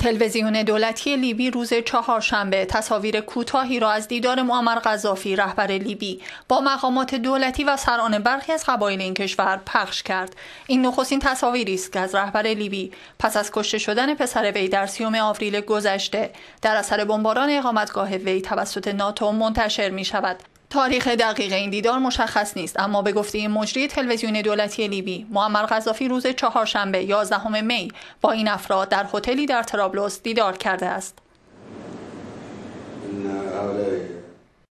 تلویزیون دولتی لیبی روز چهارشنبه تصاویر کوتاهی را از دیدار معمر قذافی رهبر لیبی با مقامات دولتی و سران برخی از قبایل این کشور پخش کرد این نخستین تصاویری است که از رهبر لیبی پس از کشته شدن پسر وی در سیوم آوریل گذشته در اثر بمباران اقامتگاه وی توسط ناتو منتشر می شود تاریخ دقیق این دیدار مشخص نیست اما به گفته مجری تلویزیون دولتی لیبی معمر غذافی روز چهارشنبه 11 می با این افراد در هتلی در ترابلس دیدار کرده است